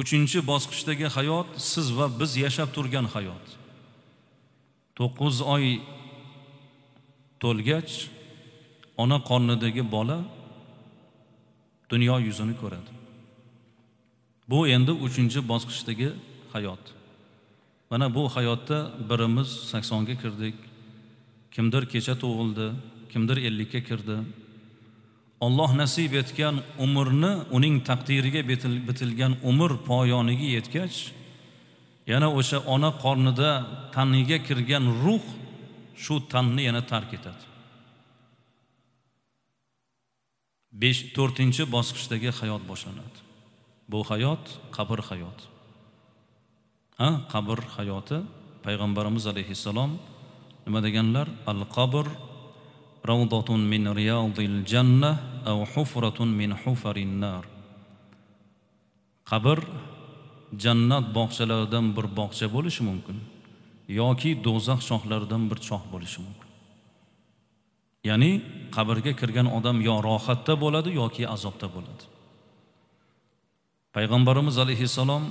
uchinchi bosqichdagi hayot siz va biz yashab turgan hayot to'qqiz oy to'lgach ona qornidagi bola dunyo yuzini ko'radi bu endi uchinchi bosqichdagi hayot mana bu hayotda birimiz saksonga kirdik kimdir kecha tug'ildi kimdir ellikka kirdi olloh nasib etgan umrni uning taqdiriga bitilgan umr poyoniga yetgach yana o'sha ona qornida taniga kirgan ruh shu tanni yana tark etadi besh to'rtinchi bosqichdagi hayot boshlanadi bu hayot qabr hayoti ha qabr hayoti payg'ambarimiz alayhissalom nima deganlar al qabr ravdatun min riyadil jannah أو حفرة من حفر النار قبر jannat bog'chalaridan bir bog'cha bo'lishi mumkin yoki do'zax shoxlaridan bir shox bo'lishi mumkin ya'ni qabrga kirgan odam yo rohatda bo'ladi yoki azobda bo'ladi payg'ambarimiz alayhissalom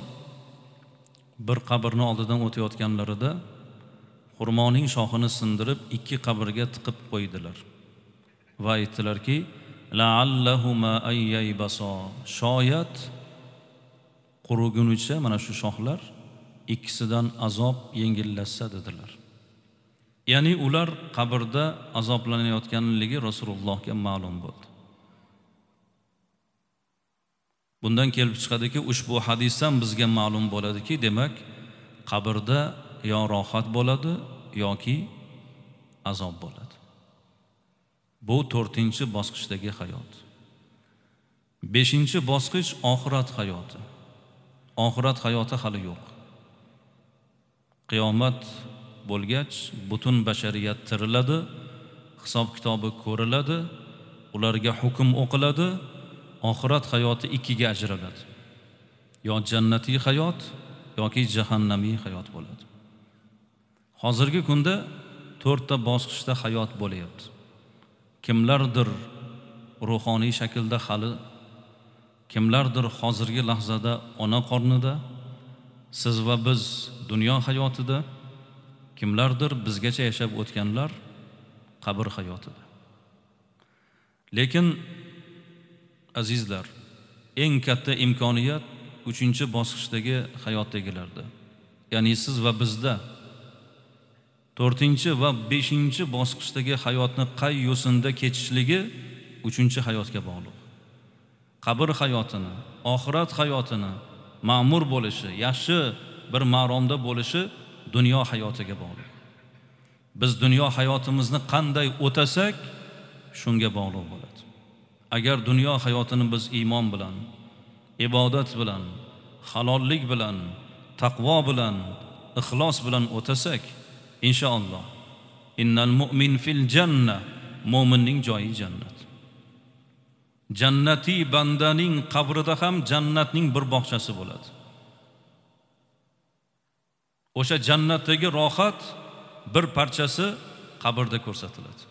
bir qabrni oldidan o'tayotganlarida xurmoning shoxini sindirib ikki qabrga tiqib qo'ydilar va aytdilarki shoyat qurigunicha mana shu shoxlar ikkisidan azob yengillashsa dedilar ya'ni ular qabrda azoblanayotganligi rasulullohga ma'lum bo'ldi bundan kelib chiqadiki ushbu hadisdan bizga ma'lum bo'ladiki demak qabrda yo rohat bo'ladi yoki azob bo'ladi bu to'rtinchi bosqichdagi hayot beshinchi bosqich oxirat hayoti oxirat hayoti hali yo'q qiyomat bo'lgach butun bashariyat tiriladi hisob kitobi ko'riladi ularga hukm o'qiladi oxirat hayoti ikkiga ajraladi yo jannatiy hayot yoki jahannamiy hayot bo'ladi hozirgi kunda to'rtta bosqichda hayot bo'lyapti kimlardir ruhoniy shaklda hali kimlardir hozirgi lahzada ona qornida siz va biz dunyo hayotida kimlardir bizgacha yashab o'tganlar qabr hayotida lekin azizlar eng katta imkoniyat uchinchi bosqichdagi hayotdagilarda ya'ni siz va bizda to'rtinchi va beshinchi bosqichdagi hayotni qay yo'sinda kechishligi uchinchi hayotga bog'liq qabr hayotini oxirat hayotini ma'mur bo'lishi yaxshi bir maromda bo'lishi dunyo hayotiga bog'liq biz dunyo hayotimizni qanday o'tasak shunga bog'liq bo'ladi agar dunyo hayotini biz iymon bilan ibodat bilan halollik bilan taqvo bilan ixlos bilan o'tasak inshaalloh innal mu'min fil janna mo'minning joyi jannat jannatiy bandaning qabrida ham jannatning bir bog'chasi bo'ladi o'sha jannatdagi rohat bir parchasi qabrda ko'rsatiladi